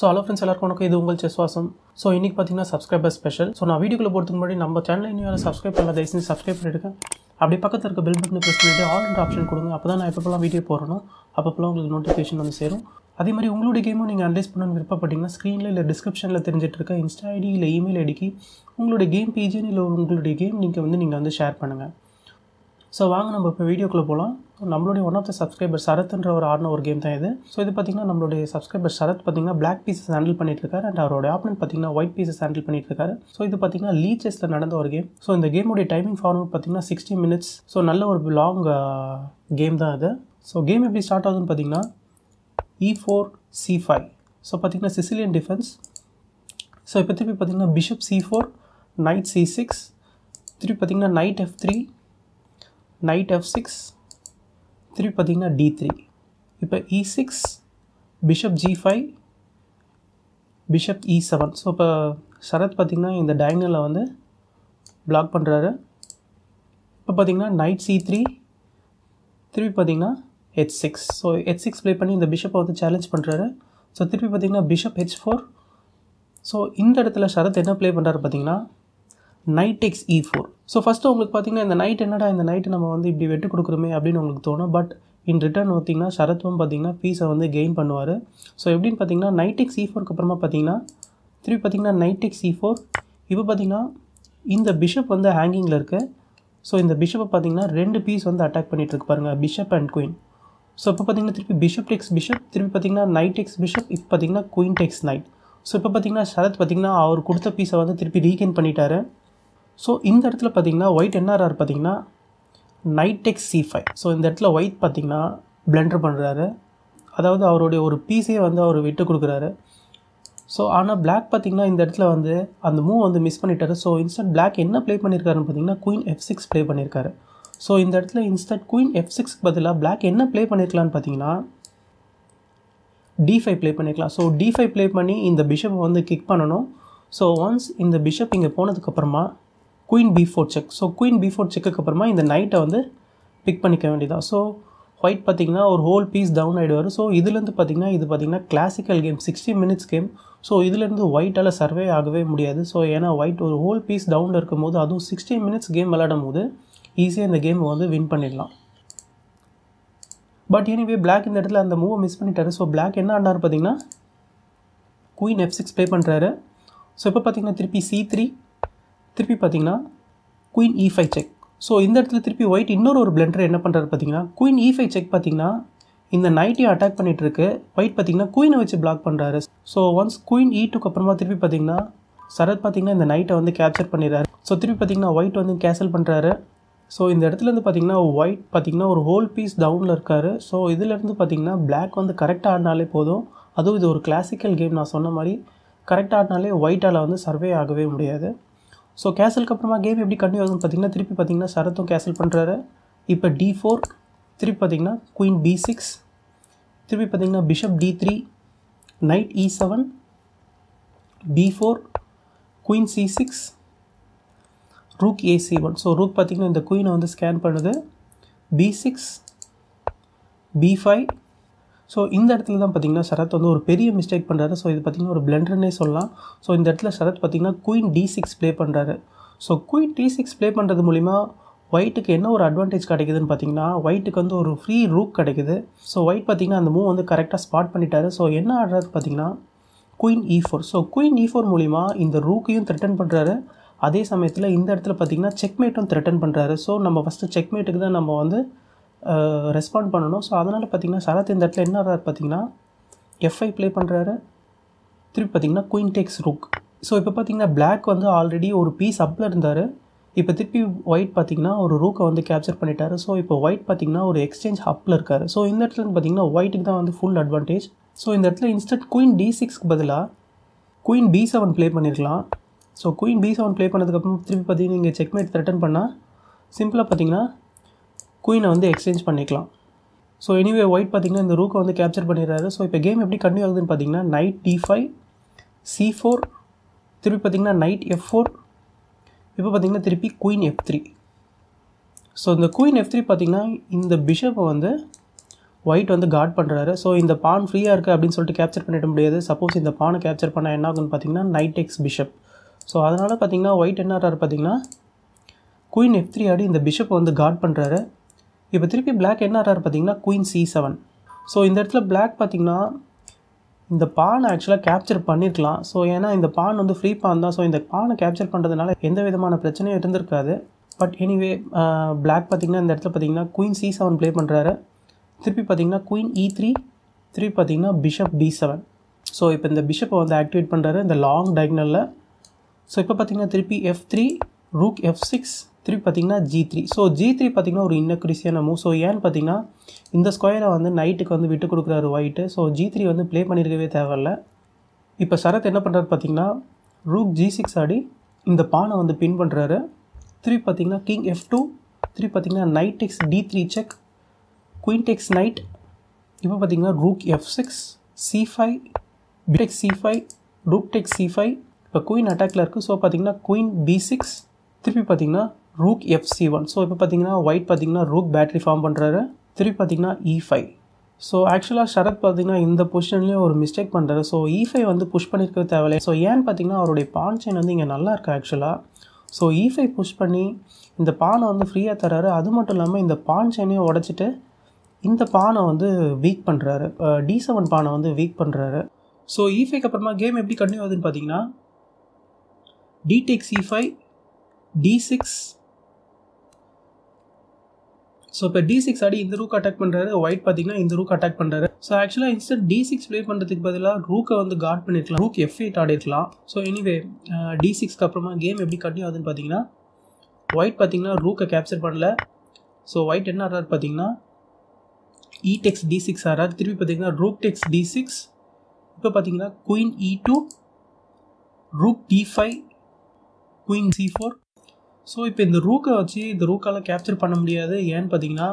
so hello friends எல்லாருக்கும் உனக்கு இது உங்கள் வாசம் ஸோ இன்றைக்கி பார்த்தீங்கன்னா சப்ஸ்கிரைபர் ஸ்பெஷல் ஸோ நான் வீடியோவில் போகிறதுக்கு முன்னாடி நம்ம சேனலில் இன்னும் யாரும் சப்ஸ்கிரைப் பண்ணல தயவுசெய்து சப்ஸ்கிரைப் பண்ணிடுங்க அப்படி பக்கத்தில் இருக்க பெல் பட்டனை ப்ரெஸ் பண்ணிவிட்டு ஆல் ரெண்டு ஆப்ஷன் கொடுங்க அப்போ தான் நான் எப்போலாம் வீடியோ போகிறோம் அப்பப்போலாம் உங்களுக்கு நோட்டிஃபிகேஷன் வந்து சேரும் அதே மாதிரி உங்களுடைய கேமும் நீங்கள் அனலைஸ் பண்ணணும்னு விருப்பப்பட்டீங்கன்னா ஸ்க்ரீனில் இல்லை டிஸ்கிரிப்ஷனில் தெரிஞ்சிட்டு இருக்க இன்ஸ்டா ஐடி இல்லை இமெயில் ஐடிக்கு உங்களுடைய கேம் பேஜின்னு இல்லை உங்களுடைய கேம் நீங்கள் வந்து நீங்கள் வந்து ஷேர் பண்ணுங்கள் ஸோ வாங்க நம்ம இப்போ வீடியோக்குள்ளே போகலாம் நம்மளுடைய ஒன் ஆஃப் த சப்ஸ்கிரைபர் சரத்ன்ற ஒரு ஆடின ஒரு கேம் தான் இது ஸோ இது பார்த்திங்கன்னா நம்மளுடைய சப்ஸ்கிரைபர் சரத் பார்த்திங்கன்னா பிளாக் பீசஸ் ஹேண்டில் பண்ணிட்டு இருக்காரு அண்ட் அவரோட ஆப்னன் பார்த்திங்கன்னா ஒயிட் பீசஸ் ஹேண்டில் பண்ணிட்டு இருக்காரு ஸோ இது பார்த்திங்கன்னா லீச்சஸில் நடந்த ஒரு கேம் ஸோ இந்த கேமுடைய டைமிங் ஃபார்மட் பார்த்திங்கன்னா சிக்ஸ்டி மினிட்ஸ் ஸோ நல்ல ஒரு லாங் கேம் தான் இது ஸோ கேம் எப்படி ஸ்டார்ட் ஆகுதுன்னு பார்த்திங்கன்னா e e four c five so பார்த்திங்கன்னா சிசிலியன் டிஃபென்ஸ் ஸோ இப்போ திருப்பி பார்த்திங்கன்னா bishop c four knight c six திருப்பி பார்த்திங்கன்னா knight f three knight f six திருப்பி பார்த்திங்கன்னா டி த்ரீ இப்போ e six bishop g five bishop e seven so இப்போ சரத் பார்த்திங்கன்னா இந்த டயங்கலில் வந்து பிளாக் பண்ணுறாரு இப்போ பார்த்திங்கன்னா நைட் சி த்ரீ திருப்பி பார்த்திங்கன்னா h six so h six play பண்ணி இந்த பிஷப்பை வந்து சேலஞ்ச் பண்ணுறாரு ஸோ திருப்பி பார்த்திங்கன்னா பிஷப் ஹெச் ஃபோர் ஸோ இந்த இடத்துல சரத் என்ன ப்ளே பண்ணுறாரு பார்த்திங்கன்னா knight x e four so first உங்களுக்கு பார்த்தீங்கன்னா இந்த நைட் என்னடா இந்த நைட்டு நம்ம வந்து இப்படி வெட்டு கொடுக்குறோமே அப்படின்னு உங்களுக்கு தோணும் பட் இன் ரிட்டர்ன் பார்த்திங்கன்னா சரத்வம் பார்த்தீங்கன்னா ஃபீஸை வந்து கெயின் பண்ணுவார் ஸோ எப்படின்னு பார்த்தீங்கன்னா எக்ஸ் இ ஃபோருக்கு அப்புறமா பார்த்தீங்கன்னா திருப்பி பார்த்தீங்கன்னா எக்ஸ் இ ஃபோர் இப்போ பார்த்தீங்கன்னா இந்த பிஷப் வந்து ஹேங்கிங்கில் இருக்குது ஸோ இந்த பிஷப்பை பார்த்தீங்கன்னா ரெண்டு பீஸ் வந்து அட்டாக் பண்ணிட்டு இருக்கு பாருங்கள் பிஷப் அண்ட் குயின் ஸோ இப்போ பார்த்தீங்கன்னா திருப்பி பிஷப் டெக்ஸ் பிஷப் திருப்பி பார்த்தீங்கன்னா நைட் டெக்ஸ் பிஷப் இப்போ பார்த்தீங்கன்னா குயின் டெக்ஸ் நைட் ஸோ இப்போ பார்த்தீங்கன்னா சரத் பார்த்தீங்கன்னா அவர் கொடுத்த பீஸை வந்து திருப்பி ரீகெயின் பண்ணிட்டாரு ஸோ இந்த இடத்துல பார்த்திங்கன்னா ஒயிட் என்ஆர்ஆர் பார்த்திங்கன்னா நைடெக் சி ஃபைவ் ஸோ இந்த இடத்துல ஒயிட் பார்த்திங்கன்னா பிளெண்டர் பண்ணுறாரு அதாவது அவருடைய ஒரு பீஸே வந்து அவர் விட்டு கொடுக்குறாரு ஸோ ஆனால் பிளாக் பார்த்திங்கன்னா இந்த இடத்துல வந்து அந்த மூவ் வந்து மிஸ் பண்ணிட்டாரு ஸோ இன்ஸ்டன்ட் பிளாக் என்ன ப்ளே பண்ணியிருக்காருன்னு பார்த்தீங்கன்னா குயின் எஃப் சிக்ஸ் ப்ளே பண்ணியிருக்காரு ஸோ இந்த இடத்துல இன்ஸ்டன்ட் குயின் எஃப் சிக்ஸ்க்கு பதிலாக பிளாக் என்ன ப்ளே பண்ணியிருக்கலான்னு பார்த்தீங்கன்னா டி ஃபைவ் ப்ளே பண்ணிக்கலாம் ஸோ டி ஃபைவ் ப்ளே பண்ணி இந்த பிஷப் வந்து கிக் பண்ணணும் ஸோ ஒன்ஸ் இந்த பிஷப் இங்கே போனதுக்கப்புறமா queen b four check so queen b four செக்குக்கு அப்புறமா இந்த நைட்டை வந்து பிக் பண்ணிக்க வேண்டியதான் ஸோ ஒயிட் பார்த்திங்கன்னா ஒரு ஹோல் பீஸ் டவுன் ஆகிடுவார் ஸோ இதுலேருந்து பார்த்திங்கன்னா இது பார்த்திங்கன்னா classical game sixty minutes game so இதுலேருந்து ஒயிட்டால் சர்வே ஆகவே முடியாது ஸோ ஏன்னா ஒயிட் ஒரு ஹோல் பீஸ் டவுனில் இருக்கும்போது அதுவும் சிக்ஸ்டி மினிட்ஸ் கேம் விளாடும் போது ஈஸியாக இந்த கேம் வந்து வின் பண்ணிடலாம் பட் எனிவே பிளாக் இந்த இடத்துல அந்த மூவை மிஸ் பண்ணிட்டாரு ஸோ பிளாக் என்ன ஆனார் பார்த்திங்கன்னா குயின் எஃப் சிக்ஸ் ப்ளே பண்ணுறாரு ஸோ இப்போ பார்த்திங்கன்னா திருப்பி சி த்ரீ திருப்பி பார்த்தீங்கன்னா குயின் இஃபை செக் ஸோ இந்த இடத்துல திருப்பி ஒயிட் இன்னொரு ஒரு பிளண்டர் என்ன பண்ணுறாரு பார்த்தீங்கன்னா குயின் இஃபை செக் பார்த்தீங்கன்னா இந்த நைட்டியை அட்டாக் பண்ணிகிட்டு இருக்கு ஒயிட் பார்த்தீங்கன்னா குயினை வச்சு பிளாக் பண்ணுறாரு ஸோ ஒன்ஸ் குயின் ஈ டூக்கு அப்புறமா திருப்பி பார்த்தீங்கன்னா சரத் பார்த்தீங்கன்னா இந்த நைட்டை வந்து கேப்சர் பண்ணிடுறாரு ஸோ திருப்பி பார்த்தீங்கன்னா ஒயிட் வந்து கேன்சல் பண்ணுறாரு ஸோ இந்த இடத்துலேருந்து பார்த்தீங்கன்னா ஒயிட் பார்த்தீங்கன்னா ஒரு ஹோல் பீஸ் டவுனில் இருக்கார் ஸோ இதுலேருந்து பார்த்தீங்கன்னா பிளாக் வந்து கரெக்டாக ஆடினாலே போதும் அதுவும் இது ஒரு கிளாசிக்கல் கேம் நான் சொன்ன மாதிரி கரெக்டாக ஆடினாலே ஒயிட்டால் வந்து சர்வே ஆகவே முடியாது ஸோ கேசலுக்கு அப்புறமா கேம் எப்படி கண்டினியூ ஆகுதுன்னு பார்த்தீங்கன்னா திருப்பி பார்த்தீங்கன்னா சரத்தும் கேசல் பண்ணுறாரு இப்போ டி ஃபோர் திருப்பி பார்த்தீங்கன்னா குயின் பி சிக்ஸ் திருப்பி பார்த்தீங்கன்னா bishop D three knight E seven B four queen C six rook AC one so rook பார்த்திங்கன்னா இந்த குயினை வந்து ஸ்கேன் பண்ணுது B six B five so இந்த இடத்துல தான் பார்த்திங்கன்னா சரத் வந்து ஒரு பெரிய மிஸ்டேக் பண்ணுறாரு ஸோ இது பார்த்திங்கன்னா ஒரு பிளண்டர்னே சொல்லலாம் ஸோ இந்த இடத்துல சரத் பார்த்திங்கன்னா குயின் டி சிக்ஸ் ப்ளே பண்ணுறாரு so queen D six play பண்ணுறது மூலிமா ஒயிட்டுக்கு என்ன ஒரு அட்வான்டேஜ் கிடைக்குதுன்னு பார்த்தீங்கன்னா ஒயிட்டுக்கு வந்து ஒரு ஃப்ரீ ரூக் கிடைக்குது ஸோ ஒயிட் பார்த்திங்கன்னா அந்த மூவ் வந்து கரெக்டாக ஸ்பாட் பண்ணிட்டாரு ஸோ என்ன ஆடுறது பார்த்திங்கன்னா queen E e four so queen E e four மூலிமா இந்த ரூக்கையும் த்ரெட்டன் பண்ணுறாரு அதே சமயத்தில் இந்த இடத்துல பார்த்திங்கன்னா செக்மேட்டும் த்ரெட்டன் பண்ணுறாரு ஸோ நம்ம ஃபஸ்ட்டு செக்மேட்டுக்கு தான் நம்ம வந்து ரெஸ்பாண்ட் பண்ணணும் ஸோ அதனால் பார்த்திங்கன்னா சரத் இந்த இடத்துல என்ன ஆடுறாரு பார்த்திங்கன்னா எஃப்ஐ ப்ளே பண்ணுறாரு திருப்பி பார்த்திங்கன்னா குயின் டேக்ஸ் ரூக் ஸோ இப்போ பார்த்திங்கன்னா பிளாக் வந்து ஆல்ரெடி ஒரு பீஸ் அப்பில் இருந்தார் இப்போ திருப்பி ஒயிட் பார்த்திங்கன்னா ஒரு ரூக்கை வந்து கேப்சர் பண்ணிட்டாரு ஸோ இப்போ ஒயிட் பார்த்திங்கன்னா ஒரு எக்ஸ்சேஞ்ச் அப்பில் இருக்கார் ஸோ இந்த இடத்துல பார்த்திங்கன்னா ஒயிட்டுக்கு தான் வந்து ஃபுல் அட்வான்டேஜ் ஸோ இந்த இடத்துல இன்ஸ்டன்ட் குயின் டி சிக்ஸ்க்கு பதிலாக குயின் பி செவன் ப்ளே பண்ணியிருக்கலாம் so queen B seven play பண்ணதுக்கப்புறம் திருப்பி பார்த்திங்கன்னா நீங்கள் செக்மேட் ரிட்டன் பண்ணால் சிம்பிளாக பார்த்திங்கன்னா குயினை வந்து எக்ஸ்சேஞ்ச் பண்ணிக்கலாம் ஸோ எனிவே ஒயிட் பார்த்திங்கன்னா இந்த ரூக்கை வந்து கேப்சர் பண்ணிடுறாரு ஸோ இப்போ கேம் எப்படி கண்டினியூ ஆகுதுன்னு பார்த்தீங்கன்னா knight D five C four திருப்பி பார்த்திங்கன்னா நைட் எஃப் ஃபோர் இப்போ பார்த்திங்கன்னா திருப்பி குயின் எஃப் த்ரீ ஸோ இந்த குயின் எஃப் த்ரீ பார்த்திங்கன்னா இந்த பிஷப்பை வந்து ஒயிட் வந்து கார்ட் பண்ணுறாரு ஸோ இந்த பான் ஃப்ரீயாக இருக்குது அப்படின்னு சொல்லிட்டு கேப்சர் பண்ணிட முடியாது சப்போஸ் இந்த பானை கேப்சர் பண்ணால் என்ன ஆகுதுன்னு பார்த்தீங்கன்னா நைட் எக்ஸ் பிஷப் ஸோ அதனால் பார்த்திங்கன்னா ஒயிட் என்ன ஆறாரு பார்த்திங்கன்னா குயின் எஃப் த்ரீ ஆடி இந்த பிஷப்பை வந்து கார்ட் பண்ணுறாரு இப்போ திருப்பி பிளாக் என்ன ஆர்ஆர் பார்த்தீங்கன்னா குயின் சி செவன் ஸோ இந்த இடத்துல பிளாக் பார்த்தீங்கன்னா இந்த பானை ஆக்சுவலாக கேப்சர் பண்ணியிருக்கலாம் ஸோ ஏன்னா இந்த பான் வந்து ஃப்ரீ பான் தான் ஸோ இந்த பானை கேப்சர் பண்ணுறதுனால எந்த விதமான பிரச்சனையும் இருந்திருக்காது பட் எனிவே பிளாக் பார்த்திங்கன்னா இந்த இடத்துல பார்த்தீங்கன்னா குயின் சி செவன் ப்ளே பண்ணுறாரு திருப்பி பார்த்திங்கன்னா குயின் இ e த்ரீ திருப்பி பார்த்திங்கன்னா பிஷப் பி செவன் ஸோ இப்போ இந்த பிஷப்பை வந்து ஆக்டிவேட் பண்ணுறாரு இந்த லாங் டைக்னலில் ஸோ இப்போ பார்த்திங்கன்னா திருப்பி F three rook F six திருப்பி பார்த்தீங்கன்னா G three so G three பார்த்திங்கன்னா ஒரு இன்னக்ரிசியான மூவ் ஸோ ஏன்னு பார்த்தீங்கன்னா இந்த ஸ்கொயரை வந்து நைட்டுக்கு வந்து விட்டு கொடுக்குறாரு ஒயிட்டு ஸோ ஜி த்ரீ வந்து ப்ளே பண்ணியிருக்கவே தேவையில்ல இப்போ சரத் என்ன பண்ணுறாரு பார்த்தீங்கன்னா ரூக் ஜி சிக்ஸ் ஆடி இந்த பானை வந்து பின் பண்ணுறாரு திருப்பி பார்த்திங்கன்னா கிங் எஃப் டூ திருப்பி பார்த்திங்கன்னா knight takes D three check queen takes knight இப்போ பார்த்தீங்கன்னா rook F six C five B takes C five rook take C five இப்போ குயின் அட்டாக்ல இருக்குது ஸோ பார்த்திங்கன்னா குயின் பி சிக்ஸ் திருப்பி பார்த்தீங்கன்னா ரூக் எஃப்சி ஒன் ஸோ இப்போ பார்த்தீங்கன்னா ஒயிட் பார்த்தீங்கன்னா ரூக் பேட்டரி ஃபார்ம் பண்ணுறாரு திருப்பி பார்த்தீங்கன்னா இ e ஃபைவ் ஸோ ஆக்சுவலாக ஷரத் பார்த்தீங்கன்னா இந்த பொசிஷன்லேயே ஒரு மிஸ்டேக் பண்ணுறாரு ஸோ இ ஃபைவ் வந்து புஷ் பண்ணியிருக்க தேவையில்லை ஸோ ஏன்னு பார்த்தீங்கன்னா அவருடைய பான் செயின் வந்து இங்கே நல்லா இருக்குது ஆக்சுவலாக ஸோ இ ஃபைவ் புஷ் பண்ணி இந்த பானை வந்து ஃப்ரீயாக தராரு அது மட்டும் இல்லாமல் இந்த பான் செயினையும் உடச்சிட்டு இந்த பானை வந்து வீக் பண்ணுறாரு டி செவன் பானை வந்து வீக் பண்ணுறாரு ஸோ இ e ஃபைவ்க்கு அப்புறமா கேம் எப்படி கண்டினியூ ஆகுதுன்னு பார்த்தீங்கன்னா D takes E e five D six so இப்போ டி சிக்ஸ் ஆடி இந்த ரூக் அட்டாக் பண்ணுறாரு ஒயிட் பார்த்தீங்கன்னா இந்த ரூக் அட்டாக் பண்ணுறாரு ஸோ ஆக்சுவலாக இன்ஸ்டன்ட் டி சிக்ஸ் ப்ளே பண்ணுறதுக்கு பதிலாக ரூக்கை வந்து கார்ட் பண்ணியிருக்கலாம் ரூக் எஃப் எயிட் ஆடிருக்கலாம் ஸோ எனிவே டி சிக்ஸ்க்கு அப்புறமா கேம் எப்படி கண்டினியூ ஆகுதுன்னு பார்த்தீங்கன்னா ஒயிட் பார்த்தீங்கன்னா ரூக்கை கேப்சர் பண்ணல ஸோ ஒயிட் என்ன ஆடுறாரு பார்த்தீங்கன்னா இ டெக்ஸ் டி சிக்ஸ் ஆடுறாரு திருப்பி பார்த்தீங்கன்னா ரூக் டெக்ஸ் டி சிக்ஸ் இப்போ பார்த்தீங்கன்னா queen E e two rook D five queen C four so இப்போ இந்த ரூக்கை வச்சு இந்த ரூக்கால் கேப்சர் பண்ண முடியாது ஏன்னு பார்த்தீங்கன்னா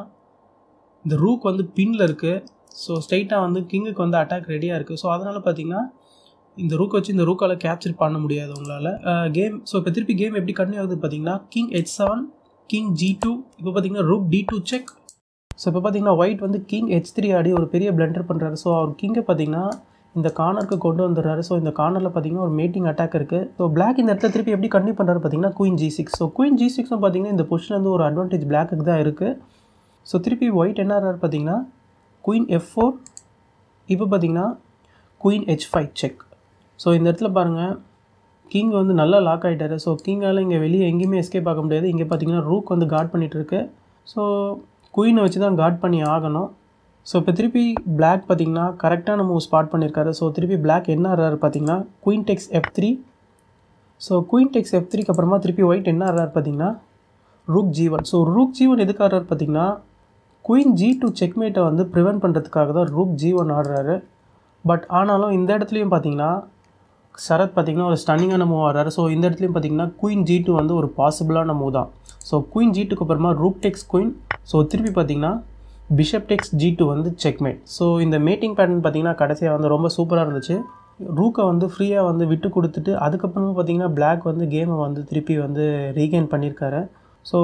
இந்த ரூக் வந்து பின்னில் இருக்குது ஸோ ஸ்ட்ரைட்டாக வந்து கிங்குக்கு வந்து அட்டாக் ரெடியாக இருக்குது ஸோ அதனால் பார்த்தீங்கன்னா இந்த ரூக்கை வச்சு இந்த ரூக்கால் கேப்சர் பண்ண முடியாது உங்களால் கேம் ஸோ இப்போ திருப்பி கேம் எப்படி கண்டினியூ ஆகுது பார்த்தீங்கன்னா king H seven king G two இப்போ பார்த்தீங்கன்னா rook D two check so இப்போ பார்த்தீங்கன்னா ஒயிட் வந்து கிங் ஹெச் த்ரீ ஆடி ஒரு பெரிய பிளண்டர் பண்ணுறாரு ஸோ அவர் கிங்கை பார்த்தீங்கன்னா இந்த கார்னருக்கு கொண்டு வந்துடுறாரு ஸோ இந்த கார்னரில் பார்த்தீங்கன்னா ஒரு மீட்டிங் அட்டாக் இருக்குது ஸோ பிளாக் இந்த இடத்துல திருப்பி எப்படி கண்டிப்பாக பண்ணுறாரு பார்த்தீங்கன்னா queen G six so queen G சிக்ஸும் பார்த்தீங்கன்னா இந்த பொசிஷன் வந்து ஒரு அட்வான்டேஜ் பிளாக்குக்கு தான் இருக்குது ஸோ திருப்பி ஒயிட் என்ன பார்த்தீங்கன்னா குயின் எஃப் ஃபோர் இப்போ பார்த்தீங்கன்னா queen H five check so இந்த இடத்துல பாருங்கள் கிங் வந்து நல்லா லாக் ஆகிட்டாரு ஸோ கிங்கால் இங்கே வெளியே எங்கேயுமே எஸ்கேப் ஆக முடியாது இங்கே பார்த்தீங்கன்னா ரூக் வந்து கார்ட் பண்ணிகிட்ருக்கு ஸோ குயினை வச்சு தான் கார்ட் பண்ணி ஆகணும் ஸோ இப்போ திருப்பி பிளாக் பார்த்திங்கன்னா கரெக்டான மூவ் ஸ்பாட் பண்ணியிருக்காரு ஸோ திருப்பி பிளாக் என்ன ஆர்றாரு பார்த்தீங்கன்னா queen takes F three so queen takes F த்ரீக்கு அப்புறமா திருப்பி ஒயிட் என்ன ஆர்றாரு பார்த்தீங்கன்னா rook G one so rook G one எதுக்கு ஆடுறாரு பார்த்திங்கன்னா குயின் ஜி டூ செக்மேட்டை வந்து ப்ரிவென்ட் பண்ணுறதுக்காக தான் ரூக் ஜீவன் ஆடுறாரு பட் ஆனாலும் இந்த இடத்துலையும் பார்த்தீங்கன்னா சரத் பார்த்திங்கன்னா ஒரு ஸ்டன்னிங்கான மூவ் ஆடுறாரு ஸோ இந்த இடத்துலையும் பார்த்திங்கன்னா குயின் ஜி டூ வந்து ஒரு பாசிபிளான மூவ் தான் ஸோ குயின் ஜி டூக்கு அப்புறமா ரூப் டெக்ஸ் குயின் ஸோ திருப்பி பார்த்திங்கன்னா பிஷப் டெக்ஸ் ஜி டூ வந்து செக்மேட் ஸோ இந்த மீட்டிங் பேட்டர்ன் பார்த்திங்கன்னா கடைசியாக வந்து ரொம்ப சூப்பராக இருந்துச்சு ரூக்கை வந்து ஃப்ரீயாக வந்து விட்டு கொடுத்துட்டு அதுக்கப்புறமும் பார்த்தீங்கன்னா பிளாக் வந்து கேமை வந்து திருப்பி வந்து ரீகெயின் பண்ணியிருக்காரு ஸோ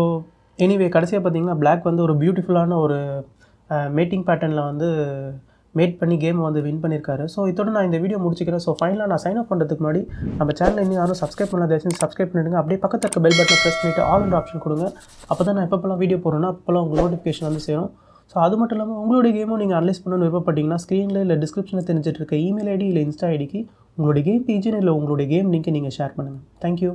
எனிவே கடைசியாக பார்த்தீங்கன்னா பிளாக் வந்து ஒரு பியூட்டிஃபுல்லான ஒரு மேட்டிங் பேட்டர்னில் வந்து மேட் பண்ணி கேமை வந்து வின் பண்ணியிருக்காரு ஸோ இதோட நான் இந்த வீடியோ முடிச்சிக்கிறேன் ஸோ ஃபைனலாக நான் சைன் அப் பண்ணுறதுக்கு முன்னாடி நம்ம சேனல் இன்னும் யாரும் சப்ஸ்கிரைப் பண்ணாத தயவுசெய்து சப்ஸ்கிரைப் பண்ணிடுங்க அப்படியே பக்கத்தில் இருக்க பெல் பட்டனை ப்ரெஸ் பண்ணிவிட்டு ஆல் அண்ட் ஆப்ஷன் கொடுங்க அப்போ தான் நான் எப்போல்லாம் வீடியோ போடுறேன்னா அப்போல்லாம் உங்களுக்கு நோட்டிஃபிகேஷன் வந்து சேரும் ஸோ அது மட்டும் இல்லாமல் உங்களுடைய கேமும் நீங்கள் அனலைஸ் பண்ணணும்னு விருப்பப்பட்டீங்கன்னா ஸ்க்ரீனில் இல்லை டிஸ்கிரிப்ஷனில் இருக்க இமெயில் ஐடி இல்லை இன்ஸ்டா ஐடிக்கு உங்களுடைய கேம் பேஜின் இல்லை உங்களுடைய கேம் லிங்க்கை நீங்கள் ஷேர் பண்ணுங்கள் தேங்க்யூ